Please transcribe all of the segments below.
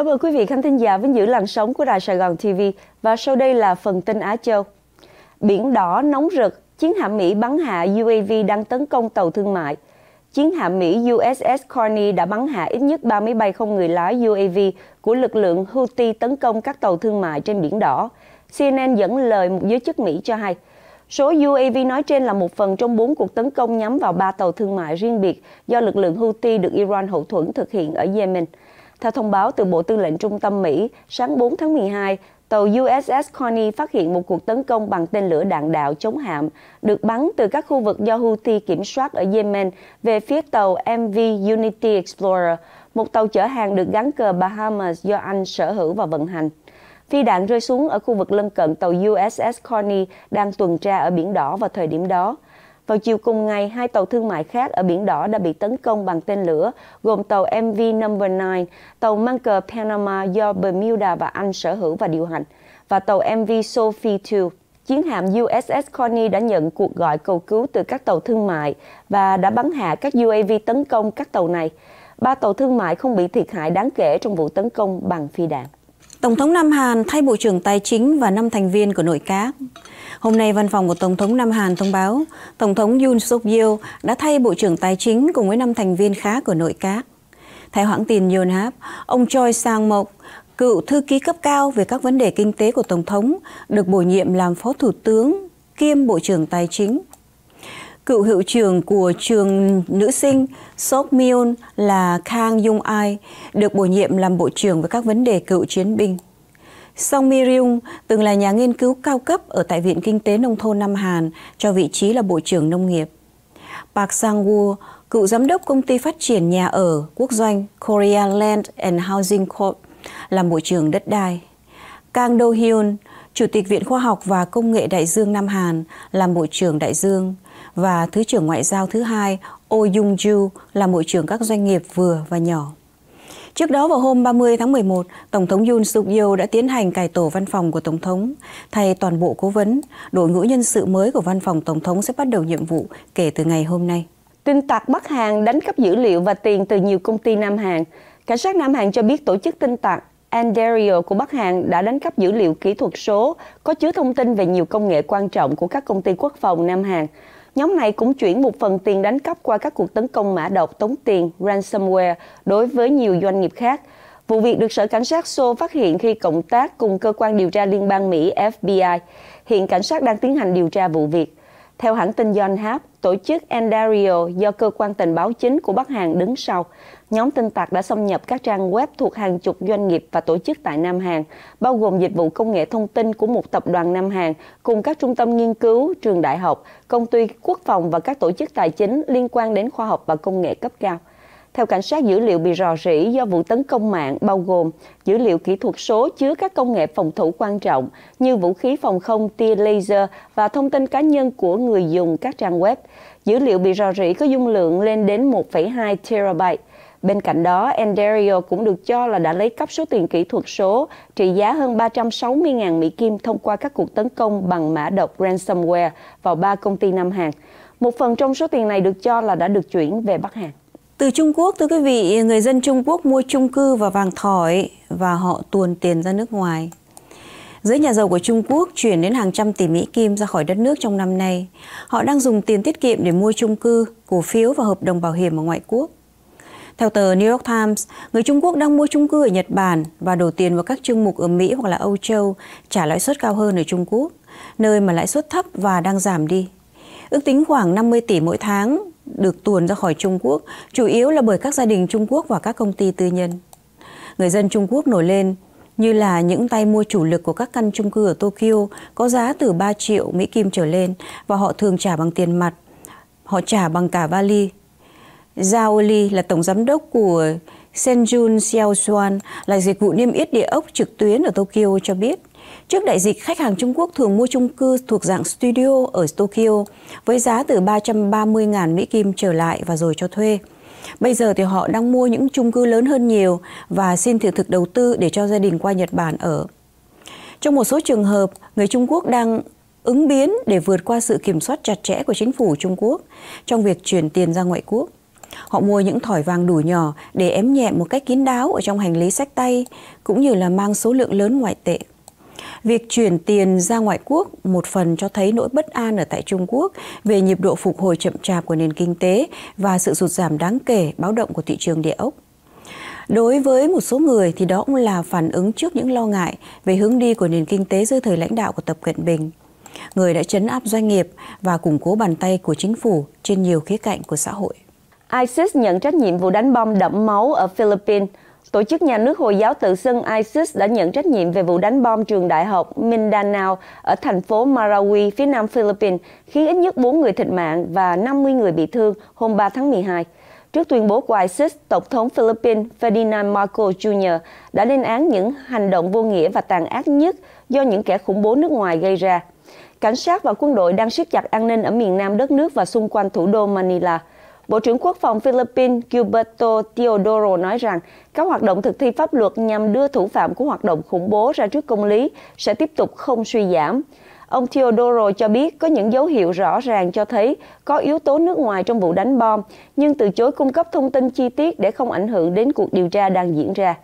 Cảm ơn quý vị khán thính giả với giữ làn sóng của Đài Sài Gòn TV và sau đây là phần tin Á Châu. Biển đỏ nóng rực, chiến hạm Mỹ bắn hạ UAV đang tấn công tàu thương mại. Chiến hạm Mỹ USS Carney đã bắn hạ ít nhất 30 bay không người lái UAV của lực lượng Houthi tấn công các tàu thương mại trên Biển Đỏ. CNN dẫn lời một giới chức Mỹ cho hay. Số UAV nói trên là một phần trong bốn cuộc tấn công nhắm vào ba tàu thương mại riêng biệt do lực lượng Houthi được Iran hậu thuẫn thực hiện ở Yemen. Theo thông báo từ Bộ Tư lệnh Trung tâm Mỹ, sáng 4 tháng 12, tàu USS Coney phát hiện một cuộc tấn công bằng tên lửa đạn đạo chống hạm được bắn từ các khu vực do Houthi kiểm soát ở Yemen về phía tàu MV Unity Explorer, một tàu chở hàng được gắn cờ Bahamas do Anh sở hữu và vận hành. Phi đạn rơi xuống ở khu vực lân cận tàu USS Coney đang tuần tra ở Biển Đỏ vào thời điểm đó. Vào chiều cùng ngày, hai tàu thương mại khác ở Biển Đỏ đã bị tấn công bằng tên lửa, gồm tàu MV No. 9, tàu mang cờ Panama do Bermuda và Anh sở hữu và điều hành, và tàu MV Sophie 2. Chiến hạm USS Connie đã nhận cuộc gọi cầu cứu từ các tàu thương mại và đã bắn hạ các UAV tấn công các tàu này. Ba tàu thương mại không bị thiệt hại đáng kể trong vụ tấn công bằng phi đạn. Tổng thống Nam Hàn thay Bộ trưởng Tài chính và 5 thành viên của nội các. Hôm nay, văn phòng của Tổng thống Nam Hàn thông báo, Tổng thống Yoon suk yeol đã thay Bộ trưởng Tài chính cùng với 5 thành viên khác của nội các. Theo hãng tin Yonhap, ông Choi Sang-mok, cựu thư ký cấp cao về các vấn đề kinh tế của Tổng thống, được bổ nhiệm làm Phó Thủ tướng kiêm Bộ trưởng Tài chính Cựu hiệu trưởng của trường nữ sinh Sok Myun là Kang Jung Ai được bổ nhiệm làm bộ trưởng về các vấn đề cựu chiến binh. Song Mi Ryung từng là nhà nghiên cứu cao cấp ở tại Viện Kinh tế Nông thôn Nam Hàn cho vị trí là Bộ trưởng Nông nghiệp. Park Sang-woo, cựu giám đốc công ty phát triển nhà ở quốc doanh Korea Land and Housing Corp, làm Bộ trưởng đất đai. Kang Do-hyun, Chủ tịch Viện Khoa học và Công nghệ Đại dương Nam Hàn, làm Bộ trưởng Đại dương và Thứ trưởng Ngoại giao thứ hai Oh Jung Ju là Bộ trưởng các doanh nghiệp vừa và nhỏ. Trước đó vào hôm 30 tháng 11, Tổng thống Yoon suk yeol đã tiến hành cải tổ văn phòng của Tổng thống. Thay toàn bộ cố vấn, đội ngũ nhân sự mới của văn phòng Tổng thống sẽ bắt đầu nhiệm vụ kể từ ngày hôm nay. Tin tặc Bắc Hàn đánh cắp dữ liệu và tiền từ nhiều công ty Nam Hàn. Cảnh sát Nam Hàn cho biết tổ chức tin tặc Anderio của Bắc Hàn đã đánh cắp dữ liệu kỹ thuật số có chứa thông tin về nhiều công nghệ quan trọng của các công ty quốc phòng Nam Hàn. Nhóm này cũng chuyển một phần tiền đánh cắp qua các cuộc tấn công mã độc tống tiền ransomware đối với nhiều doanh nghiệp khác. Vụ việc được Sở Cảnh sát Seoul phát hiện khi cộng tác cùng cơ quan điều tra liên bang Mỹ FBI. Hiện cảnh sát đang tiến hành điều tra vụ việc. Theo hãng tin Yonhap, tổ chức Endario do cơ quan tình báo chính của Bắc Hàn đứng sau. Nhóm tin tặc đã xâm nhập các trang web thuộc hàng chục doanh nghiệp và tổ chức tại Nam Hàn, bao gồm dịch vụ công nghệ thông tin của một tập đoàn Nam Hàn, cùng các trung tâm nghiên cứu, trường đại học, công ty quốc phòng và các tổ chức tài chính liên quan đến khoa học và công nghệ cấp cao. Theo cảnh sát, dữ liệu bị rò rỉ do vụ tấn công mạng bao gồm dữ liệu kỹ thuật số chứa các công nghệ phòng thủ quan trọng như vũ khí phòng không, tia laser và thông tin cá nhân của người dùng các trang web. Dữ liệu bị rò rỉ có dung lượng lên đến 1,2 terabyte. Bên cạnh đó, Enderio cũng được cho là đã lấy cắp số tiền kỹ thuật số trị giá hơn 360.000 Mỹ Kim thông qua các cuộc tấn công bằng mã độc ransomware vào ba công ty Nam hàng. Một phần trong số tiền này được cho là đã được chuyển về Bắc Hàn. Từ Trung Quốc, thưa quý vị, người dân Trung Quốc mua chung cư và vàng thỏi và họ tuồn tiền ra nước ngoài. Giới nhà giàu của Trung Quốc chuyển đến hàng trăm tỷ Mỹ Kim ra khỏi đất nước trong năm nay. Họ đang dùng tiền tiết kiệm để mua chung cư, cổ phiếu và hợp đồng bảo hiểm ở ngoại quốc. Theo tờ New York Times, người Trung Quốc đang mua chung cư ở Nhật Bản và đổ tiền vào các chương mục ở Mỹ hoặc là Âu Châu trả lãi suất cao hơn ở Trung Quốc, nơi mà lãi suất thấp và đang giảm đi. Ước tính khoảng 50 tỷ mỗi tháng được tuồn ra khỏi Trung Quốc, chủ yếu là bởi các gia đình Trung Quốc và các công ty tư nhân. Người dân Trung Quốc nổi lên như là những tay mua chủ lực của các căn chung cư ở Tokyo có giá từ 3 triệu Mỹ Kim trở lên và họ thường trả bằng tiền mặt. Họ trả bằng cả vali. Zhao Li là tổng giám đốc của Senjun Xiaoxuan là dịch vụ niêm yết địa ốc trực tuyến ở Tokyo cho biết Trước đại dịch, khách hàng Trung Quốc thường mua chung cư thuộc dạng studio ở Tokyo với giá từ 330.000 Mỹ Kim trở lại và rồi cho thuê. Bây giờ thì họ đang mua những chung cư lớn hơn nhiều và xin thị thực đầu tư để cho gia đình qua Nhật Bản ở. Trong một số trường hợp, người Trung Quốc đang ứng biến để vượt qua sự kiểm soát chặt chẽ của chính phủ Trung Quốc trong việc chuyển tiền ra ngoại quốc. Họ mua những thỏi vàng đủ nhỏ để ém nhẹ một cách kín đáo ở trong hành lý sách tay, cũng như là mang số lượng lớn ngoại tệ Việc chuyển tiền ra ngoại quốc một phần cho thấy nỗi bất an ở tại Trung Quốc về nhịp độ phục hồi chậm chạp của nền kinh tế và sự sụt giảm đáng kể báo động của thị trường địa ốc. Đối với một số người thì đó cũng là phản ứng trước những lo ngại về hướng đi của nền kinh tế dưới thời lãnh đạo của Tập Cận Bình. Người đã chấn áp doanh nghiệp và củng cố bàn tay của chính phủ trên nhiều khía cạnh của xã hội. ISIS nhận trách nhiệm vụ đánh bom đẫm máu ở Philippines – Tổ chức nhà nước Hồi giáo tự xưng ISIS đã nhận trách nhiệm về vụ đánh bom trường đại học Mindanao ở thành phố Marawi, phía nam Philippines, khiến ít nhất 4 người thiệt mạng và 50 người bị thương hôm 3 tháng 12. Trước tuyên bố của ISIS, Tổng thống Philippines Ferdinand Marcos Jr. đã lên án những hành động vô nghĩa và tàn ác nhất do những kẻ khủng bố nước ngoài gây ra. Cảnh sát và quân đội đang siết chặt an ninh ở miền nam đất nước và xung quanh thủ đô Manila – Bộ trưởng Quốc phòng Philippines Gilberto Teodoro nói rằng các hoạt động thực thi pháp luật nhằm đưa thủ phạm của hoạt động khủng bố ra trước công lý sẽ tiếp tục không suy giảm. Ông Teodoro cho biết có những dấu hiệu rõ ràng cho thấy có yếu tố nước ngoài trong vụ đánh bom, nhưng từ chối cung cấp thông tin chi tiết để không ảnh hưởng đến cuộc điều tra đang diễn ra.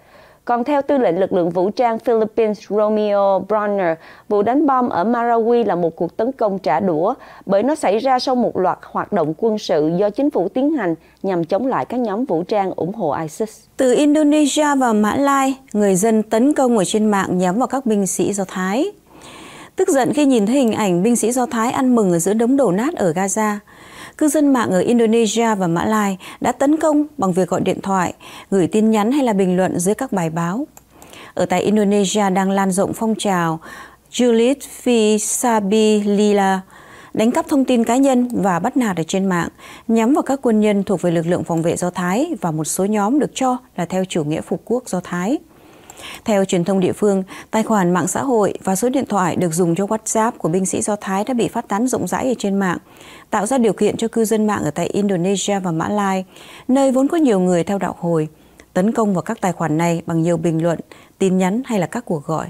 Còn theo tư lệnh lực lượng vũ trang Philippines Romeo Bronner, vụ đánh bom ở Marawi là một cuộc tấn công trả đũa bởi nó xảy ra sau một loạt hoạt động quân sự do chính phủ tiến hành nhằm chống lại các nhóm vũ trang ủng hộ ISIS. Từ Indonesia và Mã Lai, người dân tấn công ở trên mạng nhắm vào các binh sĩ Do Thái. Tức giận khi nhìn thấy hình ảnh binh sĩ Do Thái ăn mừng ở giữa đống đổ nát ở Gaza, cư dân mạng ở Indonesia và Mã Lai đã tấn công bằng việc gọi điện thoại, gửi tin nhắn hay là bình luận dưới các bài báo. Ở tại Indonesia đang lan rộng phong trào Juliet Visabilillah đánh cắp thông tin cá nhân và bắt nạt ở trên mạng, nhắm vào các quân nhân thuộc về lực lượng phòng vệ Do Thái và một số nhóm được cho là theo chủ nghĩa phục quốc Do Thái. Theo truyền thông địa phương, tài khoản mạng xã hội và số điện thoại được dùng cho WhatsApp của binh sĩ Do Thái đã bị phát tán rộng rãi ở trên mạng, tạo ra điều kiện cho cư dân mạng ở tại Indonesia và Mã Lai, nơi vốn có nhiều người theo đạo hồi, tấn công vào các tài khoản này bằng nhiều bình luận, tin nhắn hay là các cuộc gọi.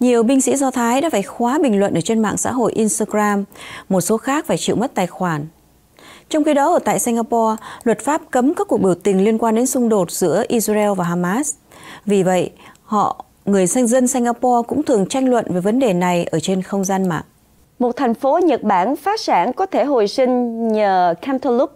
Nhiều binh sĩ Do Thái đã phải khóa bình luận ở trên mạng xã hội Instagram, một số khác phải chịu mất tài khoản. Trong khi đó, ở tại Singapore, luật pháp cấm các cuộc biểu tình liên quan đến xung đột giữa Israel và Hamas. Vì vậy, họ người sinh dân Singapore cũng thường tranh luận về vấn đề này ở trên không gian mạng. Một thành phố Nhật Bản phá sản có thể hồi sinh nhờ cantaloupe.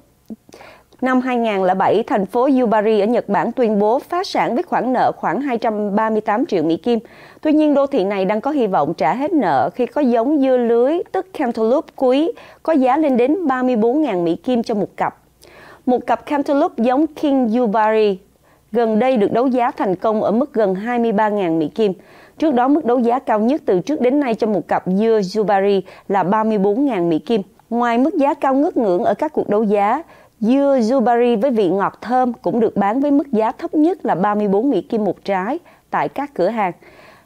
Năm 2007, thành phố Yubari ở Nhật Bản tuyên bố phá sản với khoản nợ khoảng 238 triệu Mỹ Kim. Tuy nhiên, đô thị này đang có hy vọng trả hết nợ khi có giống dưa lưới, tức cantaloupe quý, có giá lên đến 34.000 Mỹ Kim cho một cặp. Một cặp cantaloupe giống King Yubari gần đây được đấu giá thành công ở mức gần 23.000 Mỹ Kim. Trước đó, mức đấu giá cao nhất từ trước đến nay cho một cặp dưa Zubari là 34.000 Mỹ Kim. Ngoài mức giá cao ngất ngưỡng ở các cuộc đấu giá, dưa Zubari với vị ngọt thơm cũng được bán với mức giá thấp nhất là 34 Mỹ Kim một trái tại các cửa hàng.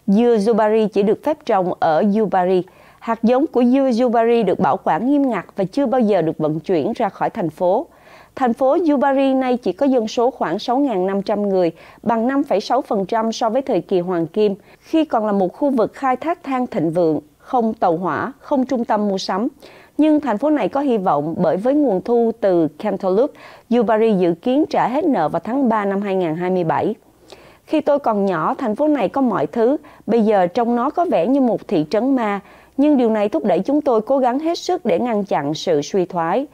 Dưa Zubari chỉ được phép trồng ở Zubari. Hạt giống của dưa Zubari được bảo quản nghiêm ngặt và chưa bao giờ được vận chuyển ra khỏi thành phố. Thành phố Yubari nay chỉ có dân số khoảng 6.500 người, bằng 5,6% so với thời kỳ Hoàng Kim, khi còn là một khu vực khai thác than thịnh vượng, không tàu hỏa, không trung tâm mua sắm. Nhưng thành phố này có hy vọng bởi với nguồn thu từ Cantaloupe, Yubari dự kiến trả hết nợ vào tháng 3 năm 2027. Khi tôi còn nhỏ, thành phố này có mọi thứ, bây giờ trong nó có vẻ như một thị trấn ma, nhưng điều này thúc đẩy chúng tôi cố gắng hết sức để ngăn chặn sự suy thoái.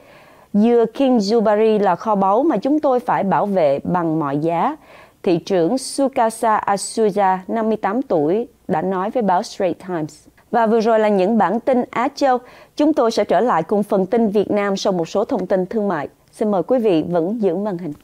Dưa King Zubari là kho báu mà chúng tôi phải bảo vệ bằng mọi giá. Thị trưởng Sukasa Asuja, 58 tuổi, đã nói với báo Straight Times. Và vừa rồi là những bản tin Á Châu. Chúng tôi sẽ trở lại cùng phần tin Việt Nam sau một số thông tin thương mại. Xin mời quý vị vẫn giữ màn hình.